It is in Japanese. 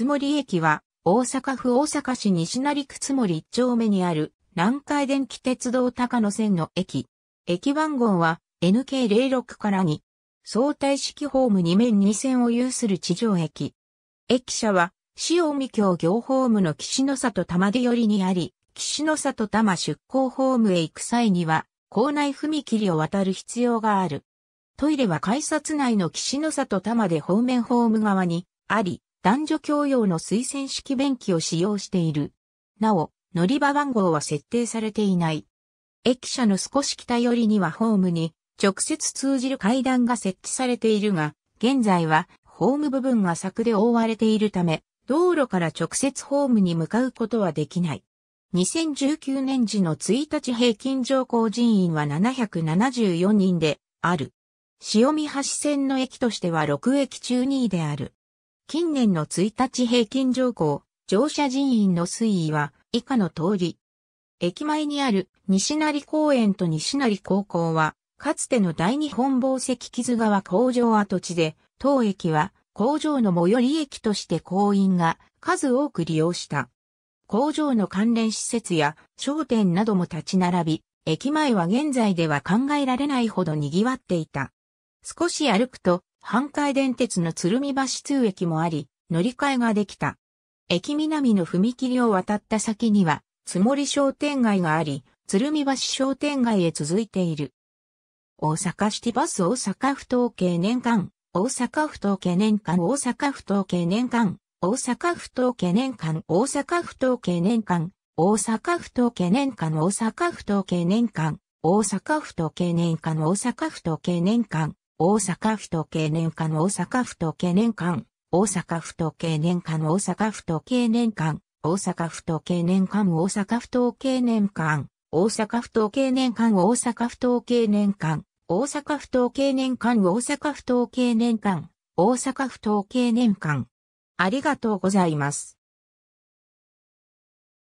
つもり駅は、大阪府大阪市西成区津森1丁目にある、南海電気鉄道高野線の駅。駅番号は NK06 から2。相対式ホーム2面2線を有する地上駅。駅舎は、塩見京行ホームの岸の里玉出寄りにあり、岸の里玉出港ホームへ行く際には、校内踏切を渡る必要がある。トイレは改札内の岸の里玉で方面ホーム側にあり、男女共用の推薦式便器を使用している。なお、乗り場番号は設定されていない。駅舎の少し北寄りにはホームに直接通じる階段が設置されているが、現在はホーム部分が柵で覆われているため、道路から直接ホームに向かうことはできない。2019年時の1日平均乗降人員は774人である。潮見橋線の駅としては6駅中2位である。近年の1日平均乗降、乗車人員の推移は以下の通り。駅前にある西成公園と西成高校は、かつての大日本紡石木津川工場跡地で、当駅は工場の最寄り駅として行員が数多く利用した。工場の関連施設や商店なども立ち並び、駅前は現在では考えられないほど賑わっていた。少し歩くと阪海電鉄の鶴見橋通駅もあり、乗り換えができた。駅南の踏切を渡った先には、つもり商店街があり、鶴見橋商店街へ続いている。大阪シティバス大阪府統計年間、大阪府統計年間、大阪府統計年間、大阪府統計年間、大阪府統計年間、大阪府統計年間、大阪府統計年間、大阪府統計年間、大阪府統計年間、大阪府と経年間大阪府と経年間大阪府と経年間大阪府と経年間大阪府と経年間大阪府と経年間大阪府と経年間大阪府と経年間大阪府と経年間大阪府と経年間大阪府と経年間ありがとうございます。